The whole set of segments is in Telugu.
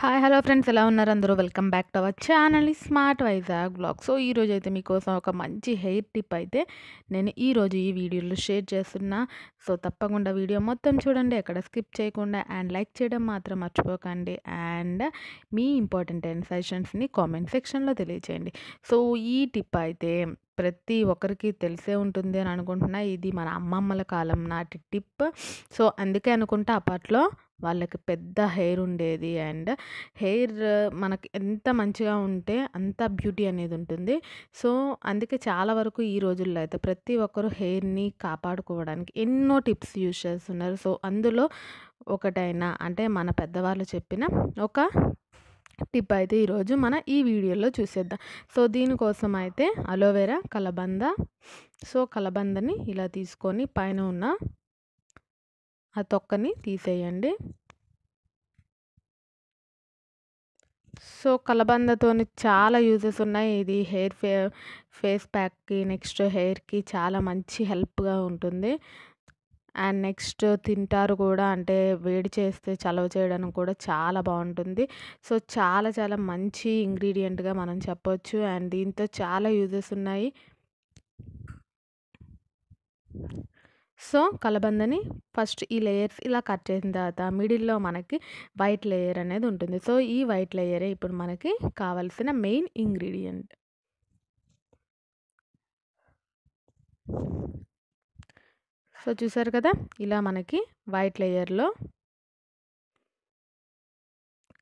హాయ్ హలో ఫ్రెండ్స్ ఎలా ఉన్నారు అందరూ welcome back to our channel smart Vizag blog so ఈరోజు అయితే మీకోసం ఒక మంచి హెయిర్ టిప్ అయితే నేను ఈరోజు ఈ వీడియోలో షేర్ చేస్తున్నా సో తప్పకుండా వీడియో మొత్తం చూడండి ఎక్కడ స్కిప్ చేయకుండా అండ్ లైక్ చేయడం మాత్రం మర్చిపోకండి అండ్ మీ ఇంపార్టెంట్ అండ్ సజెషన్స్ని కామెంట్ సెక్షన్లో తెలియచేయండి సో ఈ టిప్ అయితే ప్రతి ఒక్కరికి తెలిసే ఉంటుంది అని అనుకుంటున్నా ఇది మన అమ్మమ్మల కాలం నాటి టిప్ సో అందుకే అనుకుంటా అప్పట్లో వాళ్ళకి పెద్ద హెయిర్ ఉండేది అండ్ హెయిర్ మనకి ఎంత మంచిగా ఉంటే అంత బ్యూటీ అనేది ఉంటుంది సో అందుకే చాలా వరకు ఈ రోజుల్లో అయితే ప్రతి ఒక్కరు హెయిర్ని కాపాడుకోవడానికి ఎన్నో టిప్స్ యూజ్ చేస్తున్నారు సో అందులో ఒకటైనా అంటే మన పెద్దవాళ్ళు చెప్పిన ఒక టిప్ అయితే ఈరోజు మన ఈ వీడియోలో చూసేద్దాం సో దీనికోసం అయితే అలోవెరా కలబంద సో కలబందని ఇలా తీసుకొని పైన ఉన్న ఆ తొక్కని తీసేయండి సో కలబందతో చాలా యూజెస్ ఉన్నాయి ఇది హెయిర్ ఫే ఫేస్ ప్యాక్కి నెక్స్ట్ హెయిర్కి చాలా మంచి హెల్ప్గా ఉంటుంది అండ్ నెక్స్ట్ తింటారు కూడా అంటే వేడి చేస్తే చలవ చేయడానికి కూడా చాలా బాగుంటుంది సో చాలా చాలా మంచి ఇంగ్రీడియంట్గా మనం చెప్పవచ్చు అండ్ దీంతో చాలా యూజెస్ ఉన్నాయి సో కలబందని ఫస్ట్ ఈ లేయర్స్ ఇలా కట్ చేసిన తర్వాత మిడిల్లో మనకి వైట్ లేయర్ అనేది ఉంటుంది సో ఈ వైట్ లేయరే ఇప్పుడు మనకి కావలసిన మెయిన్ ఇంగ్రీడియంట్ సో చూసారు కదా ఇలా మనకి వైట్ లేయర్లో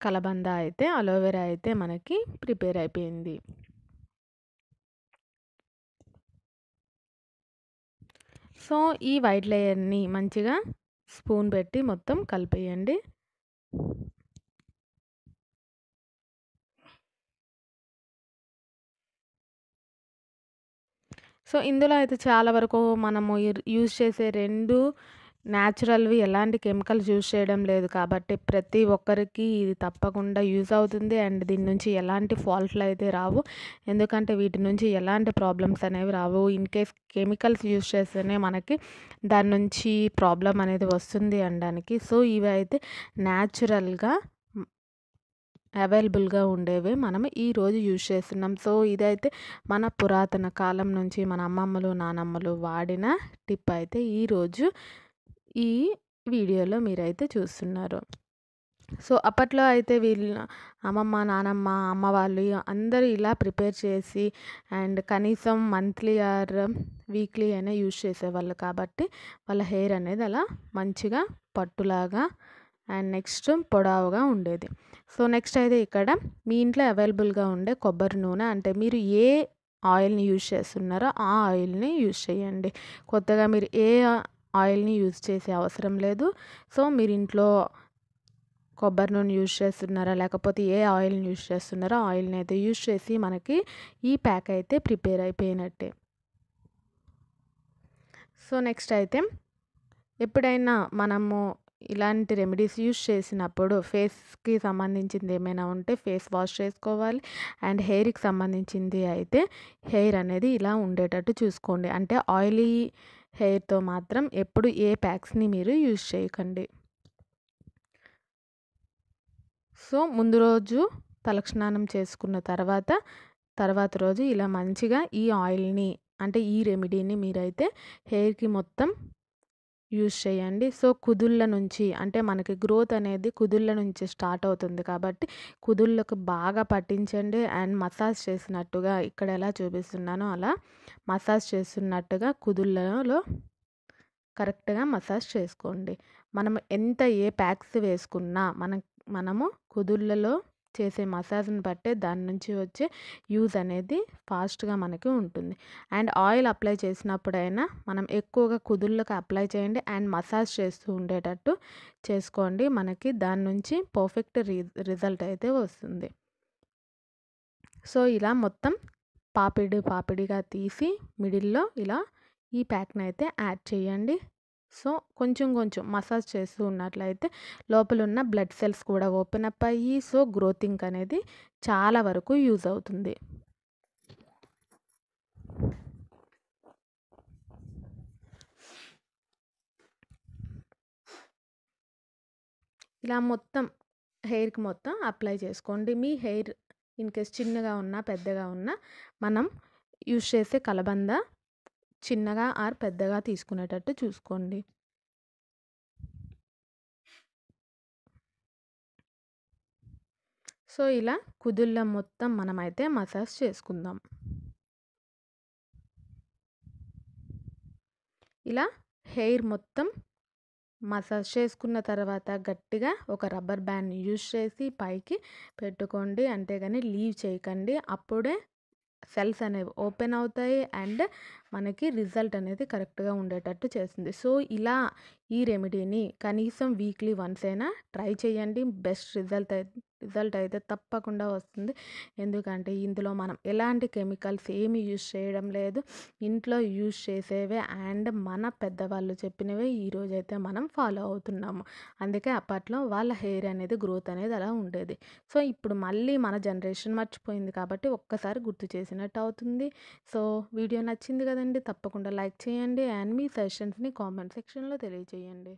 కలబంద అయితే అలోవెరా అయితే మనకి ప్రిపేర్ అయిపోయింది సో ఈ వైట్ లేయర్ని మంచిగా స్పూన్ పెట్టి మొత్తం కలిపేయండి సో ఇందులో అయితే చాలా వరకు మనము యూజ్ చేసే రెండు న్యాచురల్వి ఎలాంటి కెమికల్స్ యూజ్ చేయడం లేదు కాబట్టి ప్రతి ఒక్కరికి ఇది తప్పకుండా యూజ్ అవుతుంది అండ్ దీని నుంచి ఎలాంటి ఫాల్ట్లు అయితే రావు ఎందుకంటే వీటి నుంచి ఎలాంటి ప్రాబ్లమ్స్ అనేవి రావు ఇన్ కేస్ కెమికల్స్ యూజ్ చేస్తేనే మనకి దాని నుంచి ప్రాబ్లం అనేది వస్తుంది అనడానికి సో ఇవి అయితే న్యాచురల్గా అవైలబుల్గా ఉండేవి మనం ఈరోజు యూజ్ చేస్తున్నాం సో ఇదైతే మన పురాతన కాలం నుంచి మన అమ్మమ్మలు నానమ్మలు వాడిన టిప్ అయితే ఈరోజు ఈ వీడియోలో మీరైతే చూస్తున్నారు సో అప్పట్లో అయితే వీళ్ళు అమ్మమ్మ నానమ్మ అమ్మ వాళ్ళు అందరూ ఇలా ప్రిపేర్ చేసి అండ్ కనీసం మంత్లీ ఆర్ వీక్లీ అయినా యూజ్ చేసేవాళ్ళు కాబట్టి వాళ్ళ హెయిర్ అనేది అలా మంచిగా పట్టులాగా అండ్ నెక్స్ట్ పొడవుగా ఉండేది సో నెక్స్ట్ అయితే ఇక్కడ మీ ఇంట్లో అవైలబుల్గా ఉండే కొబ్బరి నూనె అంటే మీరు ఏ ఆయిల్ని యూజ్ చేస్తున్నారో ఆ ఆయిల్ని యూజ్ చేయండి కొత్తగా మీరు ఏ ఆయిల్ని యూజ్ చేసే అవసరం లేదు సో మీరు ఇంట్లో కొబ్బరి నూనె యూజ్ చేస్తున్నారా లేకపోతే ఏ ఆయిల్ని యూజ్ చేస్తున్నారో ఆయిల్ని అయితే యూజ్ చేసి మనకి ఈ ప్యాక్ అయితే ప్రిపేర్ అయిపోయినట్టే సో నెక్స్ట్ అయితే ఎప్పుడైనా మనము ఇలాంటి రెమెడీస్ యూజ్ చేసినప్పుడు ఫేస్కి సంబంధించింది ఏమైనా ఉంటే ఫేస్ వాష్ చేసుకోవాలి అండ్ హెయిర్కి సంబంధించింది అయితే హెయిర్ అనేది ఇలా ఉండేటట్టు చూసుకోండి అంటే ఆయిలీ హెయిర్తో మాత్రం ఎప్పుడు ఏ ప్యాక్స్ని మీరు యూజ్ చేయకండి సో ముందు రోజు తలస్నానం చేసుకున్న తర్వాత తర్వాత రోజు ఇలా మంచిగా ఈ ఆయిల్ని అంటే ఈ రెమెడీని మీరైతే హెయిర్కి మొత్తం యూజ్ చేయండి సో కుదుళ్ళ నుంచి అంటే మనకి గ్రోత్ అనేది కుదుళ్ళ నుంచి స్టార్ట్ అవుతుంది కాబట్టి కుదుళ్ళకు బాగా పట్టించండి అండ్ మసాజ్ చేసినట్టుగా ఇక్కడ ఎలా చూపిస్తున్నానో అలా మసాజ్ చేస్తున్నట్టుగా కుదుళ్ళలో కరెక్ట్గా మసాజ్ చేసుకోండి మనం ఎంత ఏ ప్యాక్స్ వేసుకున్నా మన మనము కుదుళ్ళలో చేసే మసాజ్ని బట్టే దాని నుంచి వచ్చే యూజ్ అనేది ఫాస్ట్గా మనకి ఉంటుంది అండ్ ఆయిల్ అప్లై చేసినప్పుడైనా మనం ఎక్కువగా కుదుళ్ళకు అప్లై చేయండి అండ్ మసాజ్ చేస్తూ ఉండేటట్టు చేసుకోండి మనకి దాని నుంచి పర్ఫెక్ట్ రిజల్ట్ అయితే వస్తుంది సో ఇలా మొత్తం పాపిడి పాపిడిగా తీసి మిడిల్లో ఇలా ఈ ప్యాక్ని అయితే యాడ్ చేయండి సో కొంచెం కొంచెం మసాజ్ చేస్తూ ఉన్నట్లయితే లోపల ఉన్న బ్లడ్ సెల్స్ కూడా ఓపెన్ అప్ అయ్యి సో గ్రోతింగ్ అనేది చాలా వరకు యూజ్ అవుతుంది ఇలా మొత్తం హెయిర్కి మొత్తం అప్లై చేసుకోండి మీ హెయిర్ ఇన్ కేస్ చిన్నగా ఉన్నా పెద్దగా ఉన్నా మనం యూజ్ చేసే కలబంద చిన్నగా ఆర్ పెద్దగా తీసుకునేటట్టు చూసుకోండి సో ఇలా కుదుళ్ళ మొత్తం మనమైతే మసాజ్ చేసుకుందాం ఇలా హెయిర్ మొత్తం మసాజ్ చేసుకున్న తర్వాత గట్టిగా ఒక రబ్బర్ బ్యాండ్ యూజ్ చేసి పైకి పెట్టుకోండి అంతేగాని లీవ్ చేయకండి అప్పుడే సెల్స్ అనేవి ఓపెన్ అవుతాయి అండ్ మనకి రిజల్ట్ అనేది కరెక్ట్గా ఉండేటట్టు చేస్తుంది సో ఇలా ఈ రెమెడీని కనీసం వీక్లీ వన్స్ అయినా ట్రై చేయండి బెస్ట్ రిజల్ట్ రిజల్ట్ అయితే తప్పకుండా వస్తుంది ఎందుకంటే ఇందులో మనం ఎలాంటి కెమికల్స్ ఏమి యూజ్ చేయడం లేదు ఇంట్లో యూజ్ చేసేవే అండ్ మన పెద్దవాళ్ళు చెప్పినవే ఈరోజైతే మనం ఫాలో అవుతున్నాము అందుకే అప్పట్లో వాళ్ళ హెయిర్ అనేది గ్రోత్ అనేది అలా ఉండేది సో ఇప్పుడు మళ్ళీ మన జనరేషన్ మర్చిపోయింది కాబట్టి ఒక్కసారి గుర్తు చేసినట్టు అవుతుంది సో వీడియో నచ్చింది కదండి తప్పకుండా లైక్ చేయండి అండ్ మీ సెషన్స్ని కామెంట్ సెక్షన్లో తెలియజేయండి చేయండి